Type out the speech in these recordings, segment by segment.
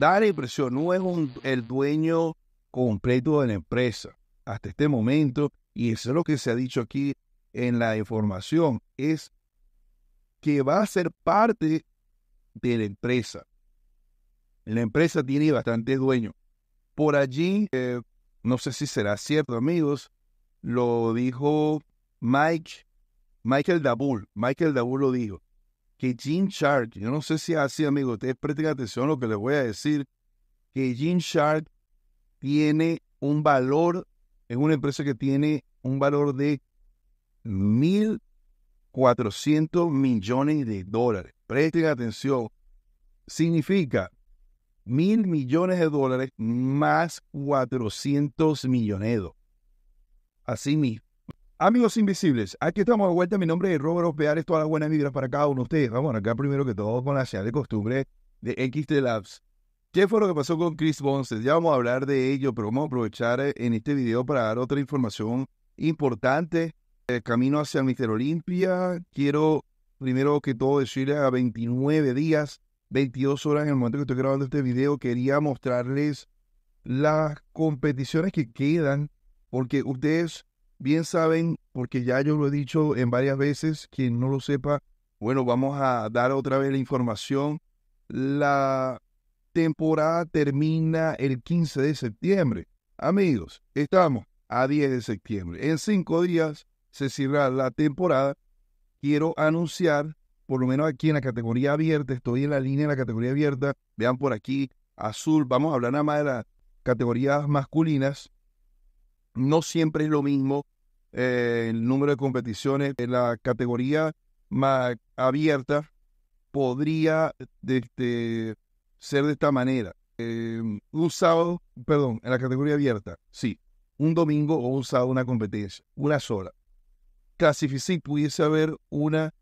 Dar impresión, no es el dueño completo de la empresa hasta este momento, y eso es lo que se ha dicho aquí en la información, es que va a ser parte de la empresa. La empresa tiene bastante dueño. Por allí, eh, no sé si será cierto, amigos, lo dijo Mike, Michael Dabul. Michael Dabul lo dijo que Jean yo no sé si es así, amigo, ustedes presten atención a lo que les voy a decir, que Jean Chart tiene un valor, es una empresa que tiene un valor de 1.400 millones de dólares. Presten atención. Significa mil millones de dólares más 400 millonedos. Así mismo. Amigos invisibles, aquí estamos de vuelta. Mi nombre es Robert Opeares. Todas las buenas vibras para cada uno de ustedes. Vamos acá primero que todo con la señal de costumbre de XT Labs. ¿Qué fue lo que pasó con Chris Bonses? Ya vamos a hablar de ello, pero vamos a aprovechar eh, en este video para dar otra información importante. El eh, camino hacia Mister Olimpia. Quiero primero que todo decirles a 29 días, 22 horas en el momento que estoy grabando este video, quería mostrarles las competiciones que quedan, porque ustedes Bien saben, porque ya yo lo he dicho en varias veces, quien no lo sepa, bueno, vamos a dar otra vez la información. La temporada termina el 15 de septiembre. Amigos, estamos a 10 de septiembre. En cinco días se cierra la temporada. Quiero anunciar, por lo menos aquí en la categoría abierta, estoy en la línea de la categoría abierta. Vean por aquí, azul. Vamos a hablar nada más de las categorías masculinas. No siempre es lo mismo eh, el número de competiciones. En la categoría más abierta podría este, ser de esta manera. Eh, un sábado, perdón, en la categoría abierta, sí. Un domingo o un sábado una competencia, una sola. Clasificí pudiese haber una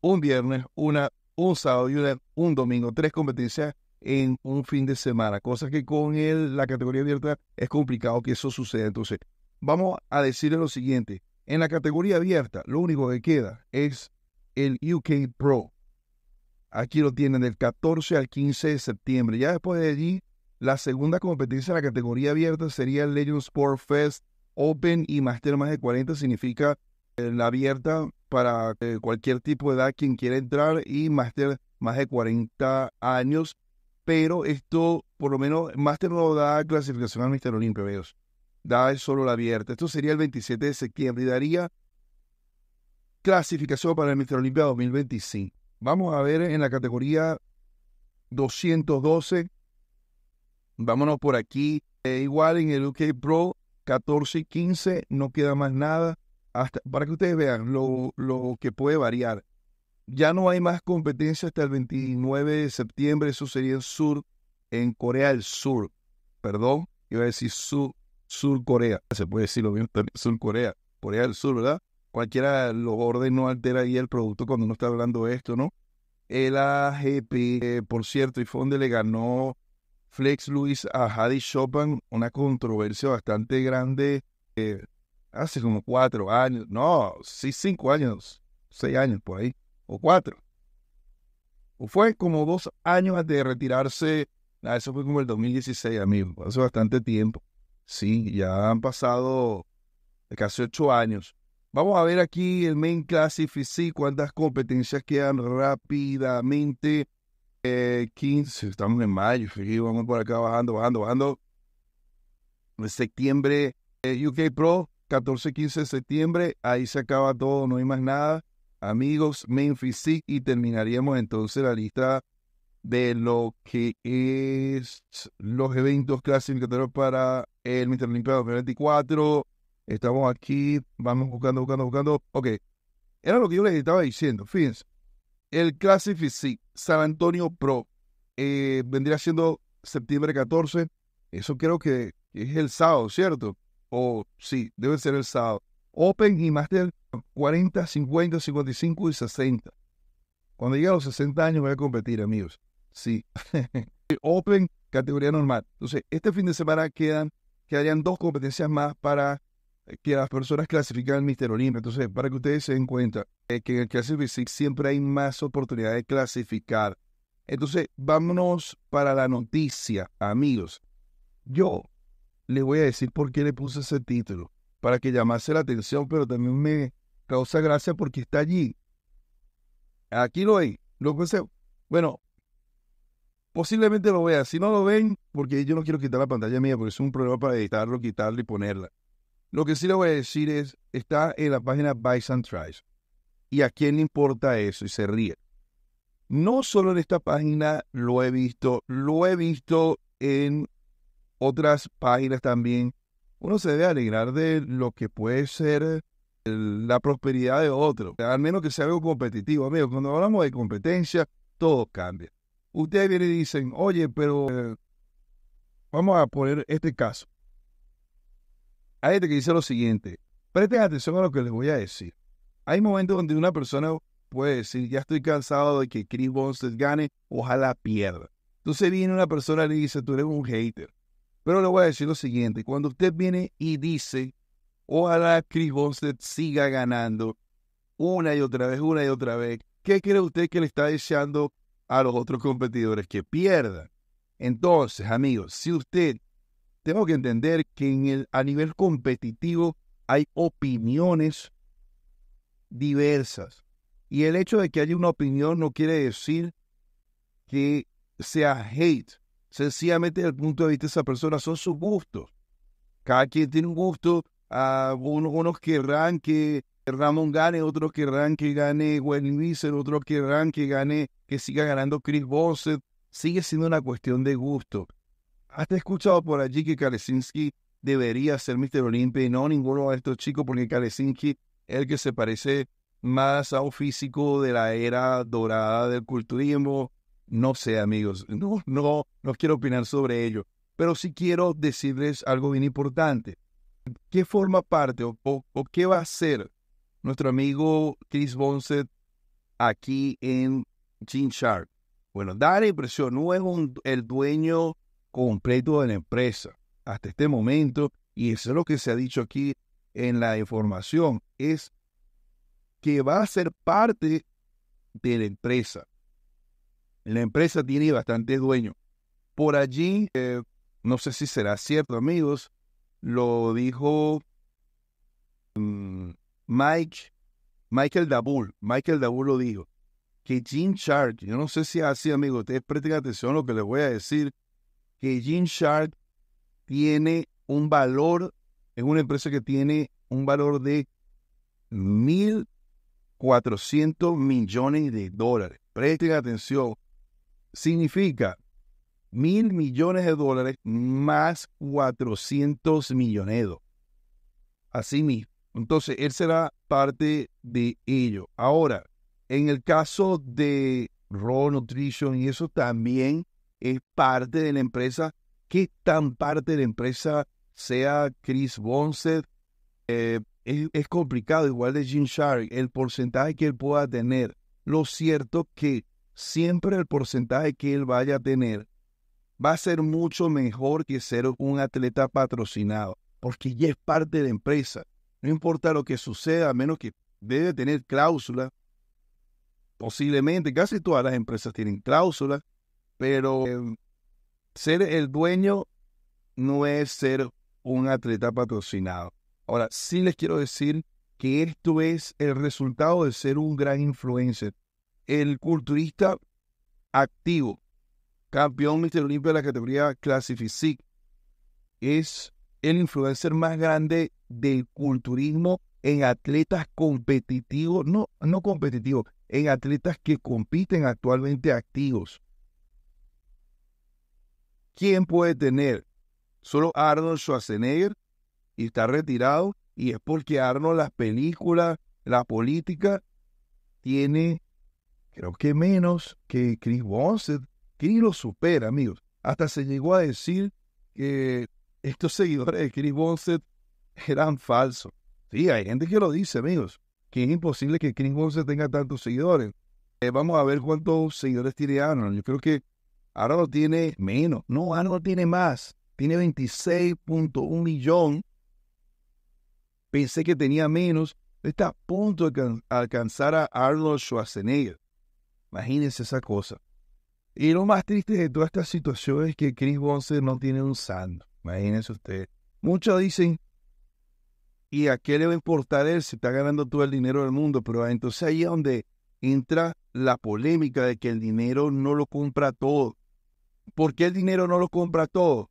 un viernes, una un sábado y una un domingo, tres competencias en un fin de semana, cosa que con él, la categoría abierta es complicado que eso suceda. Entonces, vamos a decirle lo siguiente, en la categoría abierta lo único que queda es el UK Pro. Aquí lo tienen del 14 al 15 de septiembre. Ya después de allí, la segunda competencia en la categoría abierta sería el Legend Sport Fest Open y Master más de 40 significa eh, la abierta para eh, cualquier tipo de edad quien quiera entrar y Master más de 40 años pero esto, por lo menos, Master no da clasificación al Mister Olimpia, veos. Da solo la abierta. Esto sería el 27 de septiembre y daría clasificación para el Mister Olimpia 2025. Vamos a ver en la categoría 212. Vámonos por aquí. Eh, igual en el UK Pro 14 y 15 no queda más nada. Hasta, para que ustedes vean lo que puede variar. Ya no hay más competencia hasta el 29 de septiembre, eso sería en Sur, en Corea del Sur, perdón, iba a decir Sur, Corea, se puede decir lo mismo también, Sur Corea, Corea del Sur, ¿verdad? Cualquiera lo orden no altera ahí el producto cuando uno está hablando de esto, ¿no? El AGP, por cierto, y fue donde le ganó Flex Luis a Hadi Chopin, una controversia bastante grande eh, hace como cuatro años, no, sí, cinco años, seis años por ahí o cuatro. O fue como dos años antes de retirarse. Ah, eso fue como el 2016, amigo. Hace bastante tiempo. Sí, ya han pasado casi ocho años. Vamos a ver aquí el main classify cuántas competencias quedan rápidamente. 15, eh, estamos en mayo, vamos por acá bajando, bajando, bajando. En septiembre, eh, UK Pro, 14, 15 de septiembre, ahí se acaba todo, no hay más nada amigos Memphis sí, y terminaríamos entonces la lista de lo que es los eventos clasificatorios para el Mr. Olympia 2024. Estamos aquí, vamos buscando, buscando, buscando. Ok, era lo que yo les estaba diciendo. Fíjense, el Classic Physique San Antonio Pro eh, vendría siendo septiembre 14. Eso creo que es el sábado, ¿cierto? O sí, debe ser el sábado. Open y Master 40, 50, 55 y 60. Cuando llegue a los 60 años voy a competir, amigos. Sí. Open, categoría normal. Entonces, este fin de semana quedan, quedarían dos competencias más para eh, que las personas clasifiquen al Mister Olimpia. Entonces, para que ustedes se den cuenta eh, que en el Classic siempre hay más oportunidades de clasificar. Entonces, vámonos para la noticia, amigos. Yo les voy a decir por qué le puse ese título, para que llamase la atención, pero también me, causa gracia porque está allí. Aquí lo hay. Lo que Bueno, posiblemente lo vean. Si no lo ven, porque yo no quiero quitar la pantalla mía, porque es un problema para editarlo, quitarlo y ponerla. Lo que sí le voy a decir es, está en la página by and Tries. ¿Y a quién le importa eso? Y se ríe. No solo en esta página lo he visto, lo he visto en otras páginas también. Uno se debe alegrar de lo que puede ser la prosperidad de otro, al menos que sea algo competitivo. Amigos, cuando hablamos de competencia, todo cambia. Ustedes vienen y dicen, oye, pero eh, vamos a poner este caso. Hay gente que dice lo siguiente, presten atención a lo que les voy a decir. Hay momentos donde una persona puede decir, ya estoy cansado de que Chris Bonset gane, ojalá pierda. Entonces viene una persona y le dice, tú eres un hater. Pero le voy a decir lo siguiente, cuando usted viene y dice Ojalá Chris Bonset siga ganando una y otra vez, una y otra vez. ¿Qué cree usted que le está deseando a los otros competidores? Que pierdan. Entonces, amigos, si usted, tengo que entender que en el, a nivel competitivo hay opiniones diversas. Y el hecho de que haya una opinión no quiere decir que sea hate. Sencillamente desde el punto de vista de esa persona son sus gustos. Cada quien tiene un gusto, Ah, unos, querrán que Ramón gane, otros querrán que gane Wayne Wieser, otros querrán que gane, que siga ganando Chris Bossett. Sigue siendo una cuestión de gusto. ¿Has escuchado por allí que Kalesinski debería ser Mr. Olympia y no ninguno de estos chicos? Porque Kalesinski es el que se parece más a un físico de la era dorada del culturismo. No sé, amigos, no, no, no quiero opinar sobre ello. Pero sí quiero decirles algo bien importante. ¿Qué forma parte o, qué va a hacer nuestro amigo Chris Bonset aquí en Gene Shark? Bueno, da la impresión, no es el dueño completo de la empresa hasta este momento, y eso es lo que se ha dicho aquí en la información, es que va a ser parte de la empresa. La empresa tiene bastante dueño. Por allí, eh, no sé si será cierto, amigos, lo dijo mm, Mike, Michael Dabul, Michael Dabul lo dijo, que Jean Shark, yo no sé si es así, amigo, ustedes presten atención a lo que les voy a decir, que Jean Shark tiene un valor, es una empresa que tiene un valor de 1.400 millones de dólares. Presten atención. Significa mil millones de dólares más 400 millonedos. Así mismo. Entonces, él será parte de ello. Ahora, en el caso de Raw Nutrition y eso también es parte de la empresa. que tan parte de la empresa sea Chris Bonset? Eh, es, complicado, igual de Jim Shark, el porcentaje que él pueda tener. Lo cierto que siempre el porcentaje que él vaya a tener va a ser mucho mejor que ser un atleta patrocinado, porque ya es parte de la empresa. No importa lo que suceda, a menos que debe tener cláusula. Posiblemente, casi todas las empresas tienen cláusulas, pero eh, ser el dueño no es ser un atleta patrocinado. Ahora, sí les quiero decir que esto es el resultado de ser un gran influencer. El culturista activo campeón Mister de la categoría Físico, es el influencer más grande del culturismo en atletas competitivos, no, no competitivos, en atletas que compiten actualmente activos. ¿Quién puede tener? Solo Arnold Schwarzenegger y está retirado y es porque Arnold las películas, la política, tiene creo que menos que Chris Bonset Kirby lo supera, amigos. Hasta se llegó a decir que estos seguidores de Chris Bonset eran falsos. Sí, hay gente que lo dice, amigos, que es imposible que Chris Bonset tenga tantos seguidores. Eh, vamos a ver cuántos seguidores tiene Arnold. Yo creo que Arnold tiene menos. No, Arnold tiene más. Tiene 26.1 millón. Pensé que tenía menos. Está a punto de alcanzar a Arnold Schwarzenegger. Imagínense esa cosa. Y lo más triste de toda esta situación es que Chris Bonset no tiene un sando. Imagínense ustedes. Muchos dicen, ¿y a qué le va a importar él si está ganando todo el dinero del mundo? Pero entonces ahí es donde entra la polémica de que el dinero no lo compra todo. ¿Por qué el dinero no lo compra todo?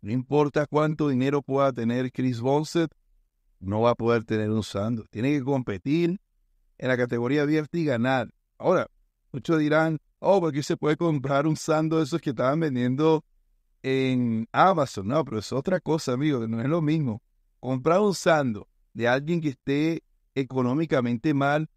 No importa cuánto dinero pueda tener Chris Bonset, no va a poder tener un sando. Tiene que competir en la categoría abierta y ganar. Ahora, Muchos dirán, oh, porque se puede comprar un sando de esos que estaban vendiendo en Amazon. No, pero es otra cosa, amigo, no es lo mismo. Comprar un sando de alguien que esté económicamente mal,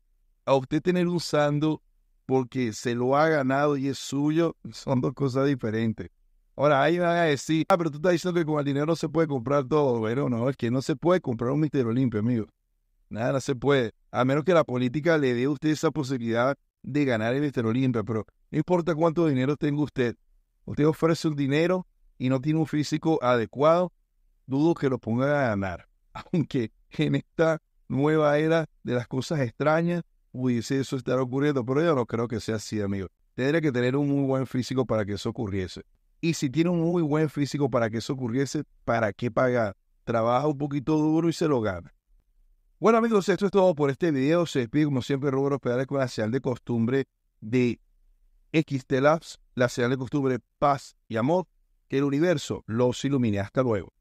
a usted tener un sando porque se lo ha ganado y es suyo, son dos cosas diferentes. Ahora, ahí van a decir, ah, pero tú estás diciendo que con el dinero no se puede comprar todo. Bueno, no, es que no se puede comprar un Misterio Limpio, amigo. Nada, no se puede. A menos que la política le dé a usted esa posibilidad de ganar el Estadio Olimpia, pero no importa cuánto dinero tenga usted, usted ofrece un dinero y no tiene un físico adecuado, dudo que lo ponga a ganar. Aunque en esta nueva era de las cosas extrañas pudiese eso estar ocurriendo, pero yo no creo que sea así, amigo. Tendría que tener un muy buen físico para que eso ocurriese. Y si tiene un muy buen físico para que eso ocurriese, ¿para qué pagar? Trabaja un poquito duro y se lo gana. Bueno amigos, esto es todo por este video. Se despide como siempre Roberto Pedales con la señal de costumbre de XT Labs, la señal de costumbre paz y amor. Que el universo los ilumine. Hasta luego.